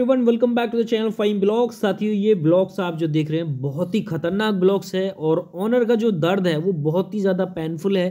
everyone welcome back to the channel fine blogs साथियों ये blogs आप जो देख रहे हैं बहुत ही खतरनाक ब्लॉग्स है और ऑनर का जो दर्द है वो बहुत ही ज़्यादा पेनफुल है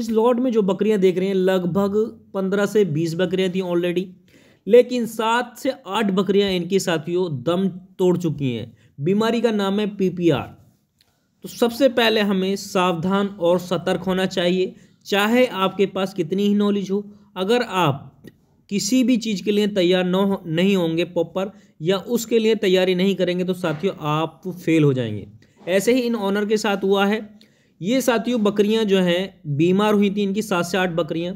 इस लॉट में जो बकरियां देख रहे हैं लगभग पंद्रह से बीस बकरियां थी ऑलरेडी लेकिन सात से आठ बकरियां इनके साथियों दम तोड़ चुकी हैं बीमारी का नाम है पी तो सबसे पहले हमें सावधान और सतर्क होना चाहिए चाहे आपके पास कितनी ही नॉलेज हो अगर आप किसी भी चीज़ के लिए तैयार न हो नहीं होंगे प्रॉपर या उसके लिए तैयारी नहीं करेंगे तो साथियों आप फेल हो जाएंगे ऐसे ही इन ऑनर के साथ हुआ है ये साथियों बकरियां जो हैं बीमार हुई थी इनकी सात से आठ बकरियां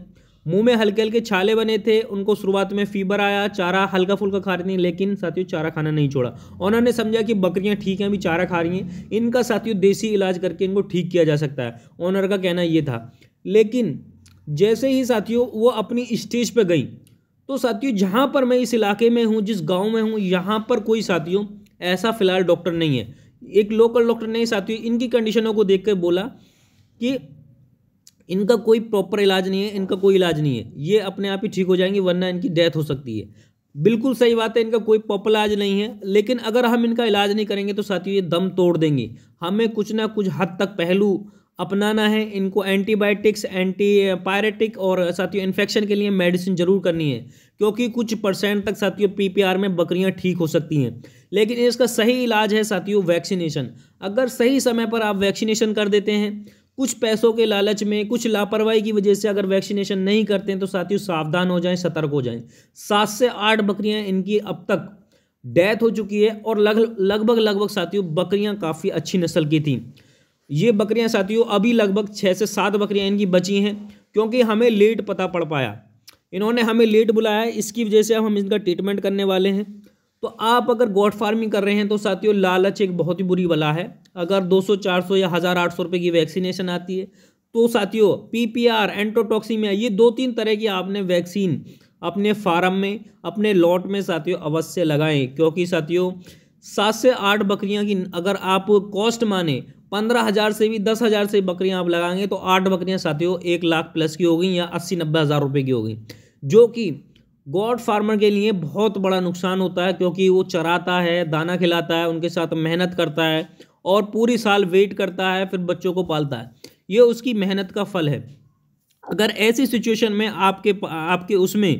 मुंह में हल्के हल्के छाले बने थे उनको शुरुआत में फीवर आया चारा हल्का फुल्का खा रही थी लेकिन साथियों चारा खाना नहीं छोड़ा ऑनर ने समझा कि बकरियां ठीक हैं अभी चारा खा रही हैं इनका साथियों देसी इलाज करके इनको ठीक किया जा सकता है ऑनर का कहना ये था लेकिन जैसे ही साथियों वो अपनी स्टेज पर गई तो साथियों जहाँ पर मैं इस इलाके में हूँ जिस गाँव में हूँ यहाँ पर कोई साथियों ऐसा फिलहाल डॉक्टर नहीं है एक लोकल डॉक्टर ने साथियों इनकी कंडीशनों को देख कर बोला कि इनका कोई प्रॉपर इलाज नहीं है इनका कोई इलाज नहीं है ये अपने आप ही ठीक हो जाएंगे वरना इनकी डेथ हो सकती है बिल्कुल सही बात है इनका कोई प्रॉपर इलाज नहीं है लेकिन अगर हम इनका इलाज नहीं करेंगे तो साथियों ये दम तोड़ देंगे हमें कुछ ना कुछ हद तक पहलू अपनाना है इनको एंटीबायोटिक्स एंटी पायरेटिक और साथियों इन्फेक्शन के लिए मेडिसिन जरूर करनी है क्योंकि कुछ परसेंट तक साथियों पीपीआर में बकरियां ठीक हो सकती हैं लेकिन इसका सही इलाज है साथियों वैक्सीनेशन अगर सही समय पर आप वैक्सीनेशन कर देते हैं कुछ पैसों के लालच में कुछ लापरवाही की वजह से अगर वैक्सीनेशन नहीं करते हैं तो साथियों सावधान हो जाएँ सतर्क हो जाए सात से आठ बकरियाँ इनकी अब तक डेथ हो चुकी है और लग लगभग लगभग साथियों बकरियाँ काफ़ी अच्छी नस्ल की थी ये बकरियां साथियों अभी लगभग छः से सात बकरियां इनकी बची हैं क्योंकि हमें लेट पता पड़ पाया इन्होंने हमें लेट बुलाया इसकी वजह से अब हम इनका ट्रीटमेंट करने वाले हैं तो आप अगर गोट फार्मिंग कर रहे हैं तो साथियों लालच एक बहुत ही बुरी बला है अगर दो सौ या हज़ार आठ सौ रुपये की वैक्सीनेशन आती है तो साथियों पी पी आर एंट्रोटॉक्सीमिया ये दो तीन तरह की आपने वैक्सीन अपने फार्म में अपने लॉट में साथियों अवश्य लगाएं क्योंकि साथियों सात से आठ बकरियां की अगर आप कॉस्ट माने पंद्रह हज़ार से भी दस हज़ार से बकरियां आप लगाएंगे तो आठ बकरियां साथियों एक लाख प्लस की हो गई या अस्सी नब्बे हज़ार रुपये की हो गई जो कि गॉड फार्मर के लिए बहुत बड़ा नुकसान होता है क्योंकि वो चराता है दाना खिलाता है उनके साथ मेहनत करता है और पूरी साल वेट करता है फिर बच्चों को पालता है ये उसकी मेहनत का फल है अगर ऐसी सिचुएशन में आपके आपके उसमें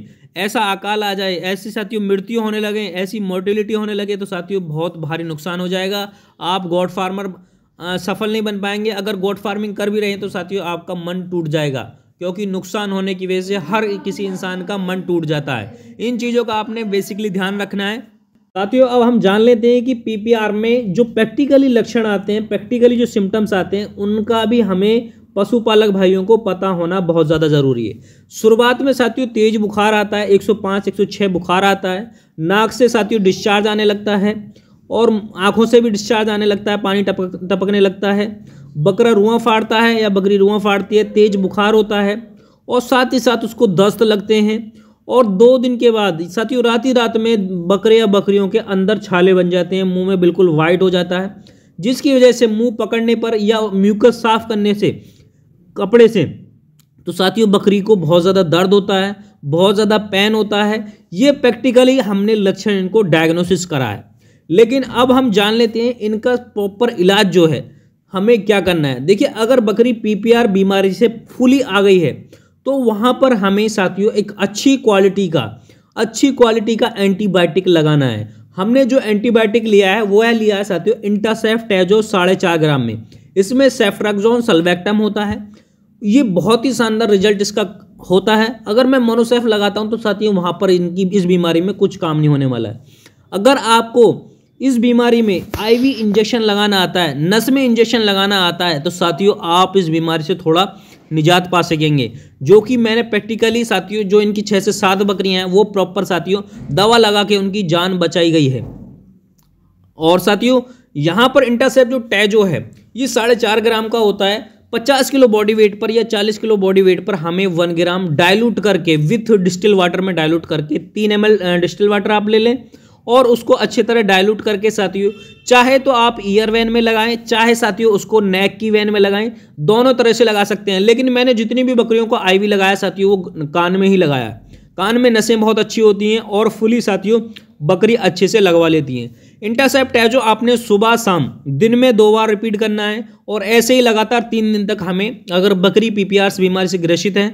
ऐसा अकाल आ जाए ऐसी साथियों मृत्यु होने लगे ऐसी मोर्टिलिटी होने लगे तो साथियों बहुत भारी नुकसान हो जाएगा आप गोड फार्मर सफल नहीं बन पाएंगे अगर गोड फार्मिंग कर भी रहे हैं तो साथियों आपका मन टूट जाएगा क्योंकि नुकसान होने की वजह से हर किसी इंसान का मन टूट जाता है इन चीज़ों का आपने बेसिकली ध्यान रखना है साथियों अब हम जान लेते हैं कि पीपीआर में जो प्रैक्टिकली लक्षण आते हैं प्रैक्टिकली जो सिम्टम्स आते हैं उनका भी हमें पशुपालक भाइयों को पता होना बहुत ज़्यादा ज़रूरी है शुरुआत में साथियों तेज बुखार आता है 105 106 बुखार आता है नाक से साथियों डिस्चार्ज आने लगता है और आँखों से भी डिस्चार्ज आने लगता है पानी टपक टपकने लगता है बकरा रुआं फाड़ता है या बकरी रुआं फाड़ती है तेज बुखार होता है और साथ ही साथ उसको दस्त लगते हैं और दो दिन के बाद साथियों रात ही रात में बकरे या बकरियों के अंदर छाले बन जाते हैं मुंह में बिल्कुल वाइट हो जाता है जिसकी वजह से मुंह पकड़ने पर या म्यूकस साफ करने से कपड़े से तो साथियों बकरी को बहुत ज़्यादा दर्द होता है बहुत ज़्यादा पेन होता है ये प्रैक्टिकली हमने लक्षण इनको डायग्नोसिस करा है लेकिन अब हम जान लेते हैं इनका प्रॉपर इलाज जो है हमें क्या करना है देखिए अगर बकरी पीपीआर बीमारी से फुली आ गई है तो वहाँ पर हमें साथियों एक अच्छी क्वालिटी का अच्छी क्वालिटी का एंटीबायोटिक लगाना है हमने जो एंटीबायोटिक लिया है वो है लिया है साथियों इंटासेफ्ट है जो साढ़े चार ग्राम में इसमें सेफ्राक्जोन सल्वेक्टम होता है ये बहुत ही शानदार रिजल्ट इसका होता है अगर मैं मोनोसेफ लगाता हूँ तो साथियों वहाँ पर इनकी इस बीमारी में कुछ काम नहीं होने वाला है अगर आपको इस बीमारी में आईवी इंजेक्शन लगाना आता है नस में इंजेक्शन लगाना आता है तो साथियों आप इस बीमारी से थोड़ा निजात पा सकेंगे जो कि मैंने प्रैक्टिकली साथियों जो इनकी छः से सात बकरियां हैं वो प्रॉपर साथियों दवा लगा के उनकी जान बचाई गई है और साथियों यहाँ पर इंटरसेप्ट जो टैजो है ये साढ़े चार ग्राम का होता है 50 किलो बॉडी वेट पर या 40 किलो बॉडी वेट पर हमें वन ग्राम डाइल्यूट करके विथ डिस्टिल वाटर में डाइल्यूट करके तीन एम डिस्टिल वाटर आप ले लें और उसको अच्छे तरह डाइल्यूट करके साथियों चाहे तो आप ईयर वैन में लगाएं चाहे साथियों उसको नेक की वैन में लगाएं दोनों तरह से लगा सकते हैं लेकिन मैंने जितनी भी बकरियों को आईवी लगाया साथियों वो कान में ही लगाया कान में नसें बहुत अच्छी होती हैं और फुली साथियों बकरी अच्छे से लगवा लेती हैं इंटरसेप्ट है जो आपने सुबह शाम दिन में दो बार रिपीट करना है और ऐसे ही लगातार तीन दिन तक हमें अगर बकरी पीपीआर बीमारी से ग्रसित है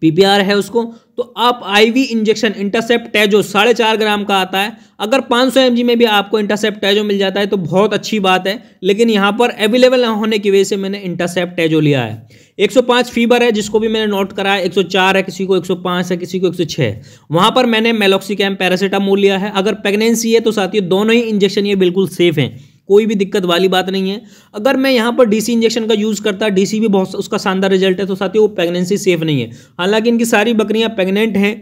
पीपीआर है उसको तो आप आईवी इंजेक्शन इंटरसेप्ट टैजो साढ़े चार ग्राम का आता है अगर 500 सौ में भी आपको इंटरसेप्ट टैजो मिल जाता है तो बहुत अच्छी बात है लेकिन यहाँ पर अवेलेबल ना होने की वजह से मैंने इंटरसेप्ट टैजो लिया है 105 फीवर है जिसको भी मैंने नोट कराया 104 है किसी को 105 है किसी को 106 है वहाँ पर मैंने मेलोक्सिकैम पैरासीटामोल लिया है अगर प्रेगनेंसी है तो साथियों दोनों ही इंजेक्शन ये बिल्कुल सेफ हैं कोई भी दिक्कत वाली बात नहीं है अगर मैं यहाँ पर डीसी इंजेक्शन का यूज़ करता डीसी भी बहुत उसका शानदार रिजल्ट है तो साथियों वो प्रेगनेंसी सेफ नहीं है हालांकि इनकी सारी बकरियाँ प्रेगनेंट हैं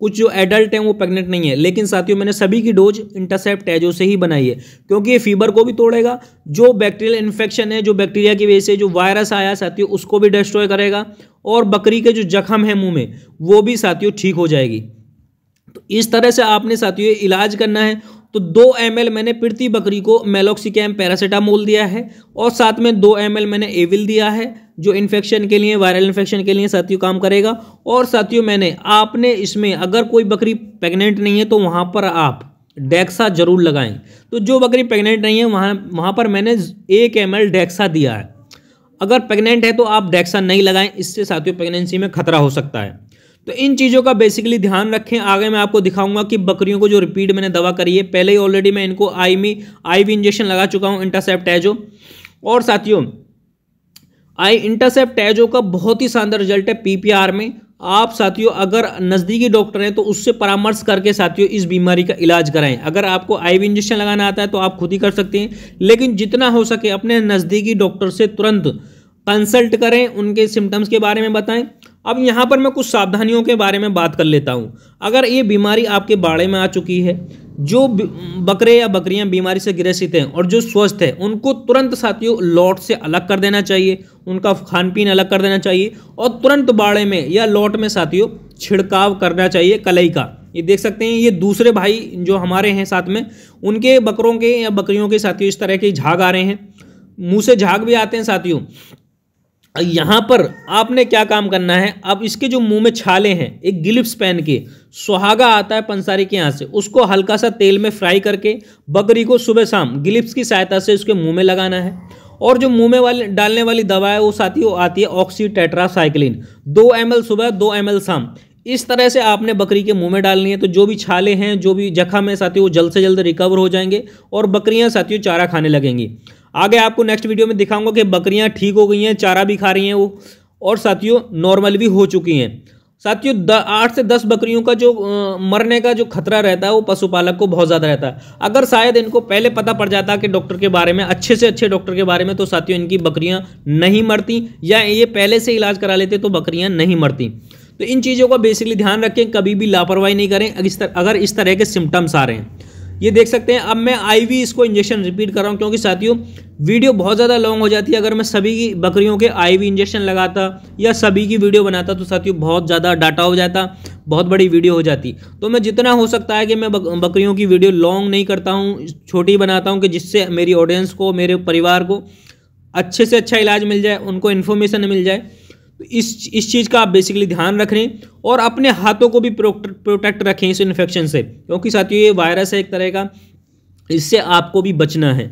कुछ जो एडल्ट हैं वो प्रेग्नेंट नहीं है लेकिन साथियों मैंने सभी की डोज इंटरसेप्ट टैजो से ही बनाई है क्योंकि ये फीवर को भी तोड़ेगा जो बैक्टीरियल इन्फेक्शन है जो बैक्टीरिया की वजह से जो वायरस आया साथियों उसको भी डिस्ट्रॉय करेगा और बकरी के जो जख्म है मुंह में वो भी साथियों ठीक हो जाएगी तो इस तरह से आपने साथियों इलाज करना है तो दो एम मैंने प्रति बकरी को मेलोक्सिकैम पैरासीटामोल दिया है और साथ में दो एम मैंने एविल दिया है जो इन्फेक्शन के लिए वायरल इन्फेक्शन के लिए साथियों काम करेगा और साथियों मैंने आपने इसमें अगर कोई बकरी प्रेग्नेंट नहीं है तो वहाँ पर आप डेक्सा जरूर लगाएं तो जो बकरी प्रेग्नेंट नहीं है वहाँ वहाँ पर मैंने एक एम डेक्सा दिया है अगर प्रेग्नेंट है तो आप डेक्सा नहीं लगाएं इससे साथियों प्रेगनेंसी में खतरा हो सकता है तो इन चीज़ों का बेसिकली ध्यान रखें आगे मैं आपको दिखाऊंगा कि बकरियों को जो रिपीट मैंने दवा करी है पहले ही ऑलरेडी मैं इनको आई में आई इंजेक्शन लगा चुका हूँ इंटरसेप्ट जो और साथियों आई इंटरसेप्ट जो का बहुत ही शानदार रिजल्ट है पीपीआर में आप साथियों अगर नज़दीकी डॉक्टर हैं तो उससे परामर्श करके साथियों इस बीमारी का इलाज कराएं अगर आपको आई वी इंजेक्शन लगाना आता है तो आप खुद ही कर सकते हैं लेकिन जितना हो सके अपने नज़दीकी डॉक्टर से तुरंत कंसल्ट करें उनके सिम्टम्स के बारे में बताएं अब यहाँ पर मैं कुछ सावधानियों के बारे में बात कर लेता हूँ अगर ये बीमारी आपके बाड़े में आ चुकी है जो बकरे या बकरियाँ बीमारी से ग्रसित हैं और जो स्वस्थ हैं उनको तुरंत साथियों लॉट से अलग कर देना चाहिए उनका खान पीन अलग कर देना चाहिए और तुरंत बाड़े में या लॉट में साथियों छिड़काव करना चाहिए कलई का ये देख सकते हैं ये दूसरे भाई जो हमारे हैं साथ में उनके बकरों के या बकरियों के साथियों इस तरह के झाग आ रहे हैं मुँह से झाग भी आते हैं साथियों यहाँ पर आपने क्या काम करना है अब इसके जो मुंह में छाले हैं एक गिलिप्स पेन के सुहागा आता है पंसारी के यहाँ से उसको हल्का सा तेल में फ्राई करके बकरी को सुबह शाम गिलिप्स की सहायता से उसके मुंह में लगाना है और जो मुंह में वाले डालने वाली दवा है वो वो आती है ऑक्सी टेट्रासाइक्लिन दो एम सुबह दो एम शाम इस तरह से आपने बकरी के मुंह में डालनी है तो जो भी छाले हैं जो भी जख्म है साथियों वो जल्द से जल्द रिकवर हो जाएंगे और बकरियां साथियों चारा खाने लगेंगी आगे आपको नेक्स्ट वीडियो में दिखाऊंगा कि बकरियां ठीक हो गई हैं चारा भी खा रही हैं वो और साथियों नॉर्मल भी हो चुकी हैं साथियों आठ से दस बकरियों का जो आ, मरने का जो खतरा रहता है वो पशुपालक को बहुत ज़्यादा रहता है अगर शायद इनको पहले पता पड़ जाता कि डॉक्टर के बारे में अच्छे से अच्छे डॉक्टर के बारे में तो साथियों इनकी बकरियाँ नहीं मरती या ये पहले से इलाज करा लेते तो बकरियाँ नहीं मरती तो इन चीज़ों का बेसिकली ध्यान रखें कभी भी लापरवाही नहीं करें अगर इस तरह के सिम्टम्स आ रहे हैं ये देख सकते हैं अब मैं आईवी इसको इंजेक्शन रिपीट कर रहा हूँ क्योंकि साथियों वीडियो बहुत ज़्यादा लॉन्ग हो जाती है अगर मैं सभी की बकरियों के आईवी इंजेक्शन लगाता या सभी की वीडियो बनाता तो साथियों बहुत ज़्यादा डाटा हो जाता बहुत बड़ी वीडियो हो जाती तो मैं जितना हो सकता है कि मैं बकरियों की वीडियो लॉन्ग नहीं करता हूँ छोटी बनाता हूँ कि जिससे मेरी ऑडियंस को मेरे परिवार को अच्छे से अच्छा इलाज मिल जाए उनको इन्फॉर्मेशन मिल जाए तो इस इस चीज़ का आप बेसिकली ध्यान रख रहे हैं और अपने हाथों को भी प्रोटेक्ट रखें इस इन्फेक्शन से क्योंकि साथियों ये वायरस है एक तरह का इससे आपको भी बचना है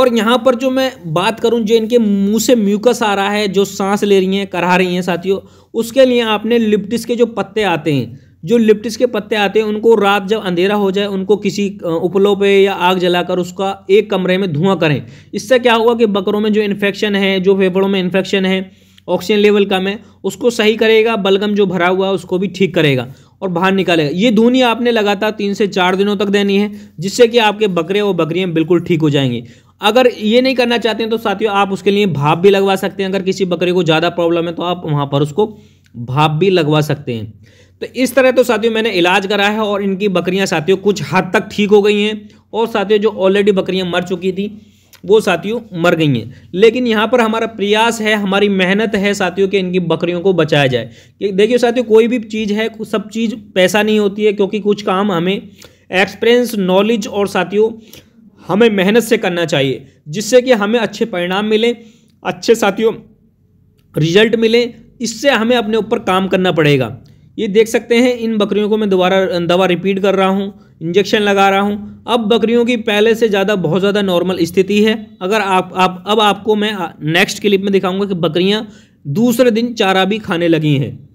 और यहाँ पर जो मैं बात करूँ जो इनके मुंह से म्यूकस आ रहा है जो सांस ले रही हैं करा रही हैं साथियों उसके लिए आपने लिप्टिस के जो पत्ते आते हैं जो लिप्टिस के पत्ते आते हैं उनको रात जब अंधेरा हो जाए उनको किसी उपलो पे या आग जलाकर उसका एक कमरे में धुआं करें इससे क्या होगा कि बकरों में जो इन्फेक्शन है जो फेफड़ों में इन्फेक्शन है ऑक्सीजन लेवल कम है उसको सही करेगा बलगम जो भरा हुआ है उसको भी ठीक करेगा और बाहर निकालेगा ये धूनी आपने लगातार तीन से चार दिनों तक देनी है जिससे कि आपके बकरे और बकरियाँ बिल्कुल ठीक हो जाएंगी अगर ये नहीं करना चाहते हैं तो साथियों आप उसके लिए भाप भी लगवा सकते हैं अगर किसी बकरे को ज़्यादा प्रॉब्लम है तो आप वहाँ पर उसको भाप भी लगवा सकते हैं तो इस तरह तो साथियों मैंने इलाज करा है और इनकी बकरियां साथियों कुछ हद तक ठीक हो गई हैं और साथियों जो ऑलरेडी बकरियां मर चुकी थी वो साथियों मर गई हैं लेकिन यहाँ पर हमारा प्रयास है हमारी मेहनत है साथियों कि इनकी बकरियों को बचाया जाए देखिए साथियों कोई भी चीज़ है सब चीज़ पैसा नहीं होती है क्योंकि कुछ काम हमें एक्सपीरियंस नॉलेज और साथियों हमें मेहनत से करना चाहिए जिससे कि हमें अच्छे परिणाम मिलें अच्छे साथियों रिजल्ट मिलें इससे हमें अपने ऊपर काम करना पड़ेगा ये देख सकते हैं इन बकरियों को मैं दोबारा दवा रिपीट कर रहा हूँ इंजेक्शन लगा रहा हूँ अब बकरियों की पहले से ज़्यादा बहुत ज़्यादा नॉर्मल स्थिति है अगर आप आप अब आपको मैं नेक्स्ट क्लिप में दिखाऊंगा कि बकरियाँ दूसरे दिन चारा भी खाने लगी हैं